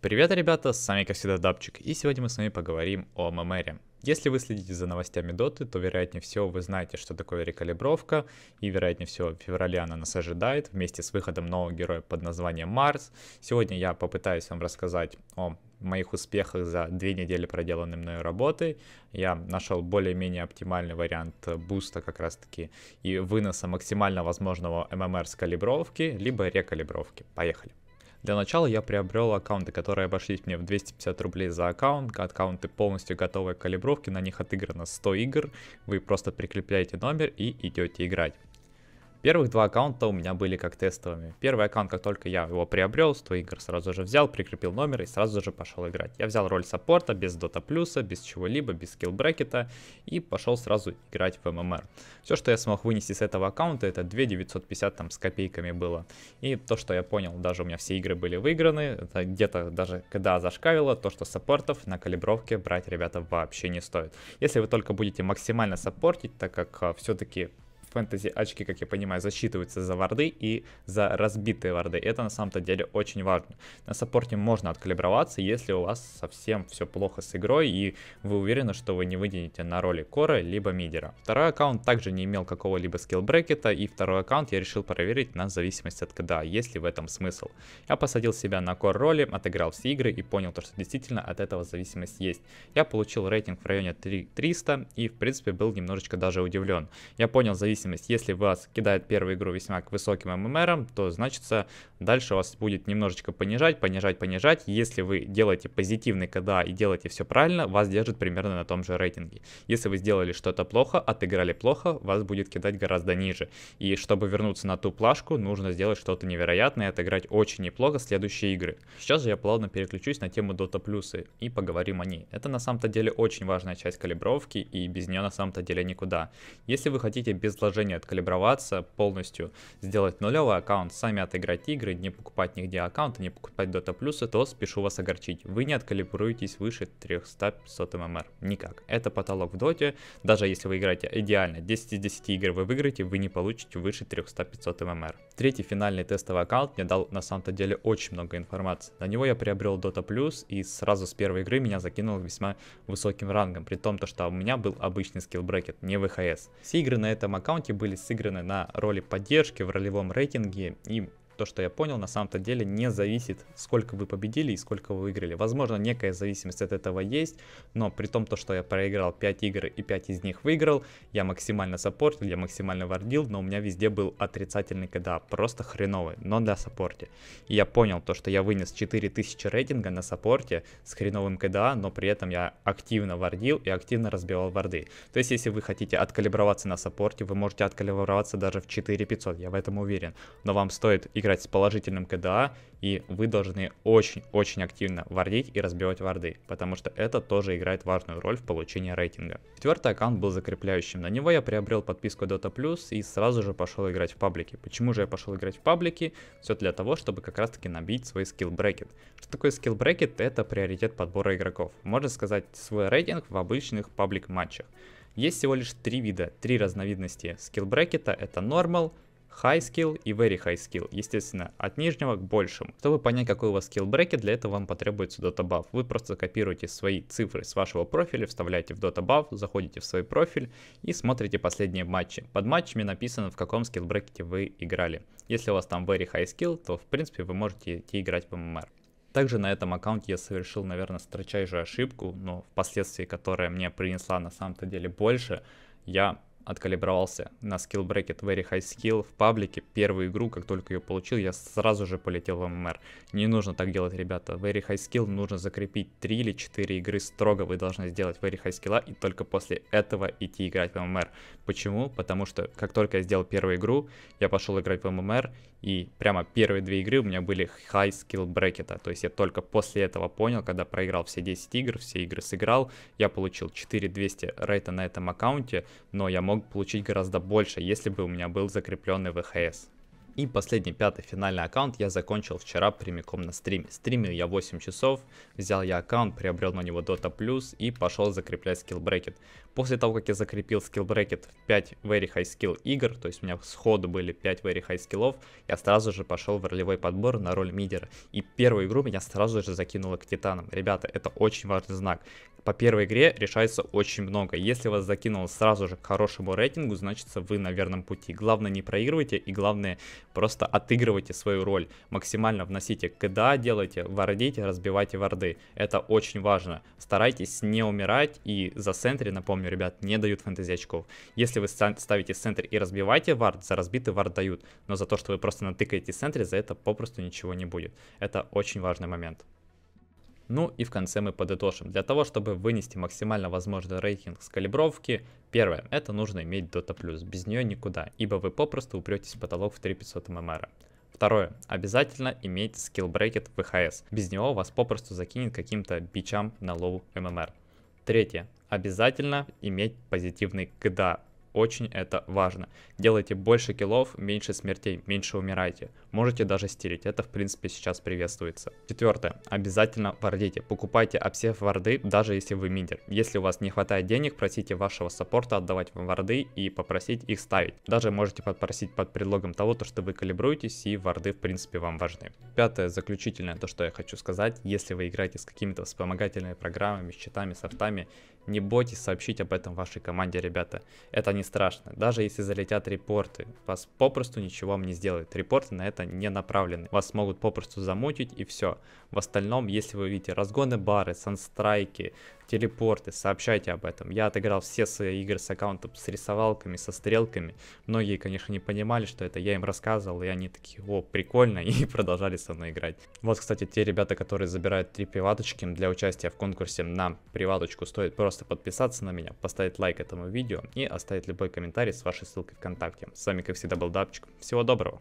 Привет, ребята, с вами, как всегда, Дабчик, и сегодня мы с вами поговорим о ММРе. Если вы следите за новостями Доты, то, вероятнее всего, вы знаете, что такое рекалибровка, и, вероятнее всего, в феврале она нас ожидает вместе с выходом нового героя под названием Марс. Сегодня я попытаюсь вам рассказать о моих успехах за две недели проделанной мной работы. Я нашел более-менее оптимальный вариант буста как раз-таки и выноса максимально возможного ММР с калибровки, либо рекалибровки. Поехали! Для начала я приобрел аккаунты, которые обошлись мне в 250 рублей за аккаунт. Аккаунты полностью готовые к калибровке, на них отыграно 100 игр. Вы просто прикрепляете номер и идете играть. Первых два аккаунта у меня были как тестовыми. Первый аккаунт, как только я его приобрел, 100 игр сразу же взял, прикрепил номер и сразу же пошел играть. Я взял роль саппорта без дота плюса, без чего-либо, без скилл брекета и пошел сразу играть в ММР. Все, что я смог вынести с этого аккаунта, это 2 950 там с копейками было. И то, что я понял, даже у меня все игры были выиграны, это где-то даже когда зашкавило, то, что саппортов на калибровке брать, ребята, вообще не стоит. Если вы только будете максимально саппортить, так как а, все-таки фэнтези очки, как я понимаю, засчитываются за варды и за разбитые варды. Это на самом-то деле очень важно. На саппорте можно откалиброваться, если у вас совсем все плохо с игрой и вы уверены, что вы не выйдете на роли кора либо мидера. Второй аккаунт также не имел какого-либо скилл и второй аккаунт я решил проверить на зависимость от КДА, есть ли в этом смысл. Я посадил себя на кор роли, отыграл все игры и понял то, что действительно от этого зависимость есть. Я получил рейтинг в районе 300 и в принципе был немножечко даже удивлен. Я понял зависимость зависимость, если вас кидает первую игру весьма к высоким ММРом, то значится дальше вас будет немножечко понижать, понижать, понижать. Если вы делаете позитивный КДА и делаете все правильно, вас держит примерно на том же рейтинге. Если вы сделали что-то плохо, отыграли плохо, вас будет кидать гораздо ниже. И чтобы вернуться на ту плашку, нужно сделать что-то невероятное и отыграть очень неплохо следующие игры. Сейчас же я плавно переключусь на тему Dota плюсы и поговорим о ней. Это на самом-то деле очень важная часть калибровки и без нее на самом-то деле никуда. Если вы хотите без приложение откалиброваться полностью, сделать нулевый аккаунт, сами отыграть игры, не покупать нигде аккаунты, не покупать Dota плюсы, то спешу вас огорчить. Вы не откалибруетесь выше 300-500 ММР. Никак. Это потолок в Доте. Даже если вы играете идеально 10 из 10 игр вы выиграете, вы не получите выше 300-500 ММР. Третий финальный тестовый аккаунт мне дал на самом-то деле очень много информации. На него я приобрел Dota Plus и сразу с первой игры меня закинул весьма высоким рангом, при том, то, что у меня был обычный скилл брекет, не ВХС. Все игры на этом аккаунте аккаунте были сыграны на роли поддержки в ролевом рейтинге и то, что я понял, на самом-то деле не зависит, сколько вы победили и сколько вы выиграли. Возможно, некая зависимость от этого есть, но при том, то, что я проиграл 5 игр и 5 из них выиграл, я максимально саппортил, я максимально вардил, но у меня везде был отрицательный КДА, просто хреновый, но для саппорте. И я понял то, что я вынес 4000 рейтинга на саппорте с хреновым КДА, но при этом я активно вардил и активно разбивал варды. То есть, если вы хотите откалиброваться на саппорте, вы можете откалиброваться даже в 4500, я в этом уверен. Но вам стоит играть играть с положительным КДА, и вы должны очень-очень активно вардить и разбивать варды, потому что это тоже играет важную роль в получении рейтинга. Четвертый аккаунт был закрепляющим, на него я приобрел подписку Dota Plus и сразу же пошел играть в паблике. Почему же я пошел играть в паблике? Все для того, чтобы как раз таки набить свой скилл брекет. Что такое скилл брекет? Это приоритет подбора игроков, можно сказать свой рейтинг в обычных паблик матчах. Есть всего лишь три вида, три разновидности скилл брекета, это нормал, high skill и very high skill, естественно, от нижнего к большему. Чтобы понять, какой у вас skill брекет, для этого вам потребуется Dota DotaBuff. Вы просто копируете свои цифры с вашего профиля, вставляете в Dota DotaBuff, заходите в свой профиль и смотрите последние матчи. Под матчами написано, в каком skill брекете вы играли. Если у вас там very high skill, то в принципе вы можете идти играть в ММР. Также на этом аккаунте я совершил, наверное, строчайшую ошибку, но впоследствии, которая мне принесла на самом-то деле больше, я откалибровался на skill bracket Very High Skill в паблике. Первую игру, как только ее получил, я сразу же полетел в ММР. Не нужно так делать, ребята. Very High Skill нужно закрепить 3 или 4 игры строго. Вы должны сделать Very High Skill, и только после этого идти играть в ММР. Почему? Потому что как только я сделал первую игру, я пошел играть в ММР, и прямо первые две игры у меня были High Skill брекета. То есть я только после этого понял, когда проиграл все 10 игр, все игры сыграл, я получил 4200 рейта на этом аккаунте, но я мог получить гораздо больше, если бы у меня был закрепленный ВХС. И последний, пятый, финальный аккаунт я закончил вчера прямиком на стриме. Стримил я 8 часов, взял я аккаунт, приобрел на него Dota Plus и пошел закреплять скилл брекет. После того, как я закрепил скилл брекет в 5 very high skill игр, то есть у меня сходу были 5 very high скиллов, я сразу же пошел в ролевой подбор на роль мидера. И первую игру меня сразу же закинуло к титанам. Ребята, это очень важный знак. По первой игре решается очень много. Если вас закинуло сразу же к хорошему рейтингу, значит вы на верном пути. Главное не проигрывайте и главное Просто отыгрывайте свою роль, максимально вносите КДА, делайте, вардите, разбивайте варды. Это очень важно. Старайтесь не умирать и за центре, напомню, ребят, не дают фэнтези очков. Если вы ставите центр и разбиваете вард, за разбитый вард дают. Но за то, что вы просто натыкаете центре, за это попросту ничего не будет. Это очень важный момент. Ну и в конце мы подытожим. Для того, чтобы вынести максимально возможный рейтинг с калибровки, первое, это нужно иметь Dota+, без нее никуда, ибо вы попросту упретесь в потолок в 3500 ММР. Второе. Обязательно иметь скилл брекет ВХС. Без него вас попросту закинет каким-то бичам на лоу ММР. Третье. Обязательно иметь позитивный КДА очень это важно. Делайте больше киллов, меньше смертей, меньше умирайте. Можете даже стереть это в принципе сейчас приветствуется. Четвертое. Обязательно вардите. Покупайте обсев варды, даже если вы мидер. Если у вас не хватает денег, просите вашего саппорта отдавать вам варды и попросить их ставить. Даже можете попросить под предлогом того, то, что вы калибруетесь и варды в принципе вам важны. Пятое, заключительное, то что я хочу сказать. Если вы играете с какими-то вспомогательными программами, счетами, софтами, не бойтесь сообщить об этом вашей команде, ребята. Это не страшно. Даже если залетят репорты, вас попросту ничего вам не сделают. Репорты на это не направлены. Вас могут попросту замутить и все. В остальном, если вы видите разгоны бары, санстрайки, телепорты, сообщайте об этом. Я отыграл все свои игры с аккаунтом, с рисовалками, со стрелками. Многие, конечно, не понимали, что это я им рассказывал, и они такие, о, прикольно, и продолжали со мной играть. Вот, кстати, те ребята, которые забирают три приваточки для участия в конкурсе на приваточку, стоит просто подписаться на меня, поставить лайк этому видео и оставить любой комментарий с вашей ссылкой ВКонтакте. С вами, как всегда, был Дапчик. Всего доброго!